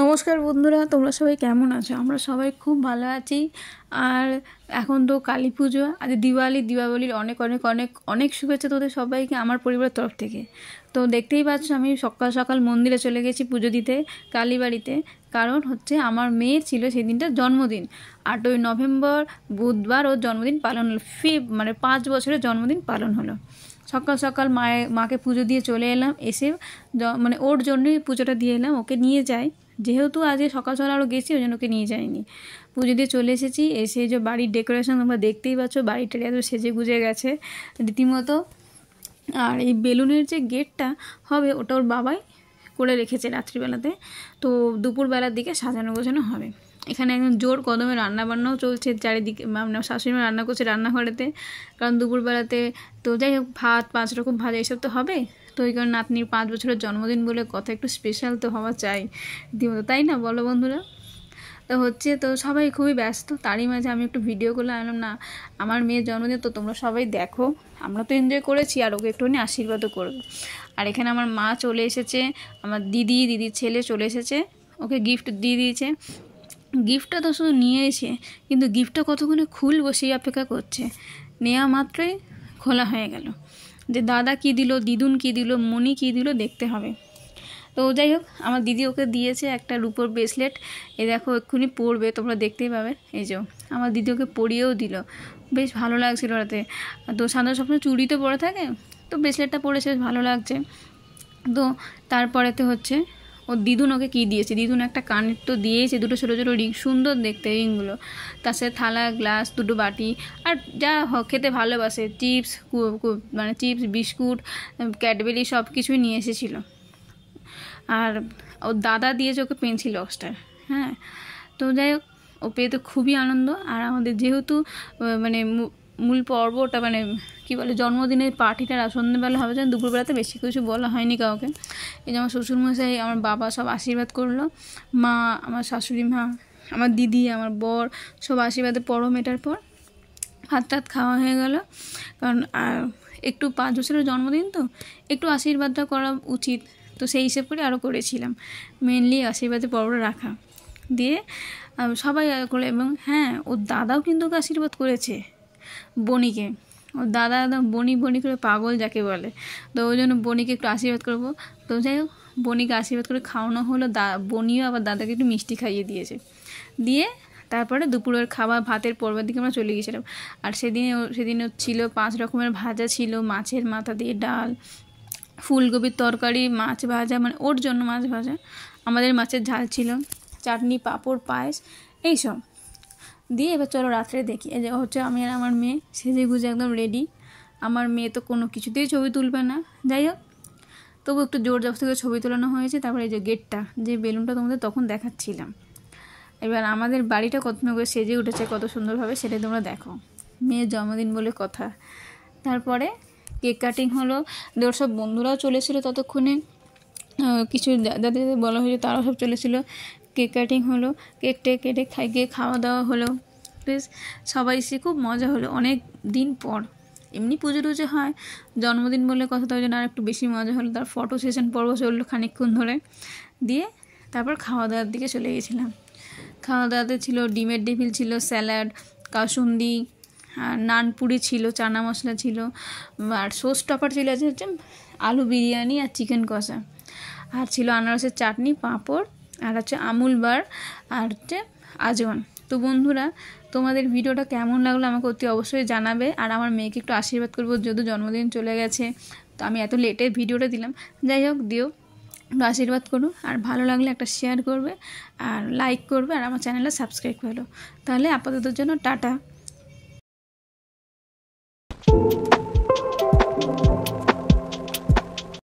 নমস্কার বন্ধুরা তোমরা সবাই কেমন আছো আমরা সবাই খুব ভালো আছি আর এখন তো কালী পুজো আজ দিওয়ালি দীপাবলির অনেক অনেক অনেক অনেক শুভেচ্ছা তোদের সবাইকে আমার পরিবারের তরফ থেকে তো দেখতেই পাচ্ছ আমি সকাল সকাল মন্দিরে চলে গেছি পুজো দিতে কালীবাড়িতে কারণ হচ্ছে আমার মেয়ের ছিল সেই দিনটা জন্মদিন আটই নভেম্বর বুধবার ওর জন্মদিন পালন হলো ফি মানে পাঁচ বছরের জন্মদিন পালন হলো সকাল সকাল মায়ের মাকে পুজো দিয়ে চলে এলাম এসে মানে ওর জন্যই পুজোটা দিয়ে এলাম ওকে নিয়ে যায় যেহেতু আজকে সকাল সকাল আরও গেছি ওই জন্য ওকে নিয়ে যাইনি পুজো দিয়ে চলে এসেছি এসে যে বাড়ির ডেকোরেশন তোমরা দেখতেই পাচ্ছ বাড়িটা এত সেজে গুজে গেছে রীতিমতো আর এই বেলুনের যে গেটটা হবে ওটা ওর বাবাই করে রেখেছে রাত্রিবেলাতে তো দুপুরবেলার দিকে সাজানো গোছানো হবে এখানে একদম জোর কদমে রান্নাবান্নাও চলছে চারিদিকে মানে আপনার শাশুড়িমা রান্না করছে রান্নাঘরেতে কারণ দুপুরবেলাতে তো যাই হোক ভাত পাঁচ রকম ভাজা এসব তো হবে তো ওই কারণে আপনি পাঁচ বছরের জন্মদিন বলে কথা একটু স্পেশাল তো হওয়া চাই রীতিমতো তাই না বলো বন্ধুরা তো হচ্ছে তো সবাই খুবই ব্যস্ত তারই মাঝে আমি একটু ভিডিও করলে আনলাম না আমার মেয়ের জন্মদিন তো তোমরা সবাই দেখো আমরা তো এনজয় করেছি আর ওকে একটুখানি আশীর্বাদও করবে আর এখানে আমার মা চলে এসেছে আমার দিদি দিদির ছেলে চলে এসেছে ওকে গিফট দিয়ে দিয়েছে গিফটটা তো শুধু নিয়ে এসে কিন্তু গিফটটা কতক্ষণে খুলবো সেই অপেক্ষা করছে নেওয়া মাত্রই খোলা হয়ে গেল যে দাদা কি দিল দিদুন কি দিল মনি কি দিল দেখতে হবে তো যাই হোক আমার দিদি ওকে দিয়েছে একটা রুপোর ব্রেসলেট এ দেখো এক্ষুনি পরবে তোমরা দেখতেই পাবে এই যে আমার দিদি ওকে পরিয়েও দিল বেশ ভালো লাগছিল ওরাতে তো সাধারণ স্বপ্ন চুড়ি তো পরে থাকে তো ব্রেসলেটটা পরেছে বেশ ভালো লাগছে তো তারপরেতে হচ্ছে ও দিদুন ওকে কী দিয়েছে দিদুন একটা কানের তো দিয়েছে দুটো ছোটো ছোটো রিং সুন্দর দেখতে রিংগুলো তার সাথে থালা গ্লাস দুটো বাটি আর যা খেতে ভালোবাসে চিপস মানে চিপস বিস্কুট ক্যাডবেরি সব কিছুই নিয়ে এসেছিল আর ওর দাদা দিয়েছে ওকে পেন্সিল বক্সটার হ্যাঁ তো যাই হোক ও পেয়ে তো খুবই আনন্দ আর আমাদের যেহেতু মানে মূল পর্বটা মানে কি বলে জন্মদিনের পার্টিটা সন্ধ্যেবেলা হবে যেন দুপুরবেলাতে বেশি কিছু বলা হয়নি কাউকে এই যে আমার শ্বশুরমশাই আমার বাবা সব আশীর্বাদ করলো মা আমার শাশুড়ি মা আমার দিদি আমার বর সব আশীর্বাদে পড়ো মেটার পর ভাত টাত খাওয়া হয়ে গেল কারণ একটু পাঁচ বছরের জন্মদিন তো একটু আশীর্বাদটা করা উচিত তো সেই হিসেব করে আরও করেছিলাম মেনলি আশীর্বাদে পর্বটা রাখা দিয়ে সবাই করে এবং হ্যাঁ ওর দাদাও কিন্তু ওকে আশীর্বাদ করেছে বনিকে ও দাদা দাদা বনি বনি করে পাগল যাকে বলে তো ওই জন্য বনিকে একটু আশীর্বাদ করবো তো যাই হোক বনিকে আশীর্বাদ করে খাওয়ানো হলো দা বনিও আবার দাদাকে একটু মিষ্টি খাইয়ে দিয়েছে দিয়ে তারপরে দুপুরের খাবার ভাতের পর্বের দিকে আমরা চলে গেছিলাম আর সেদিনে সেদিনে ছিল পাঁচ রকমের ভাজা ছিল মাছের মাথা দিয়ে ডাল ফুলকপির তরকারি মাছ ভাজা মানে ওর জন্য মাছ ভাজা আমাদের মাছের ঝাল ছিল চাটনি পাঁপড় পায়েস এইসব দিয়ে এবার চলো রাত্রে দেখি এই যে হচ্ছে আমি আর আমার মেয়ে সেজে গুজে একদম রেডি আমার মেয়ে তো কোনো কিছুতেই ছবি তুলবে না যাই হোক তবু একটু জোর জবস্তি করে ছবি তোলানো হয়েছে তারপরে এই যে গেটটা যে বেলুনটা তোমাদের তখন দেখাচ্ছিলাম এবার আমাদের বাড়িটা কত করে সেজে উঠেছে কত সুন্দরভাবে সেটাই তোমরা দেখো মেয়ের জন্মদিন বলে কথা তারপরে কেক কাটিং হলো ওর সব বন্ধুরাও চলেছিলো ততক্ষণে কিছু যাদের যাদের বলা হয়েছে তারাও সব চলেছিল কেক কাটিং হলো কেকটে কেটে খাই গিয়ে খাওয়া দাওয়া হলো বেশ সবাই এসে খুব মজা হলো অনেক দিন পর এমনি পুজো টুজো হয় জন্মদিন বলে কথা তো জন্য আর একটু বেশি মজা হলো তার ফটো সেশন পর্ব চললো খানিকক্ষণ ধরে দিয়ে তারপর খাওয়া দাওয়ার দিকে চলে গেছিলাম খাওয়া দাওয়াতে ছিল ডিমের ডেভিল ছিল স্যালাড কাসুন্দি নান নানপুরি ছিল চানা মশলা ছিল আর সোস টপার ছিল আছে হচ্ছে আলু বিরিয়ানি আর চিকেন কষা আর ছিল আনারসের চাটনি পাঁপড় আর হচ্ছে আমুল বার আর হচ্ছে আজওয়ান তো বন্ধুরা তোমাদের ভিডিওটা কেমন লাগলো আমাকে অতি অবশ্যই জানাবে আর আমার মেয়েকে একটু আশীর্বাদ করবো যদিও জন্মদিন চলে গেছে তো আমি এত লেটে ভিডিওটা দিলাম যাই হোক দিও একটু আশীর্বাদ করো আর ভালো লাগলে একটা শেয়ার করবে আর লাইক করবে আর আমার চ্যানেলটা সাবস্ক্রাইব করো তাহলে আপাতত জন্য টাটা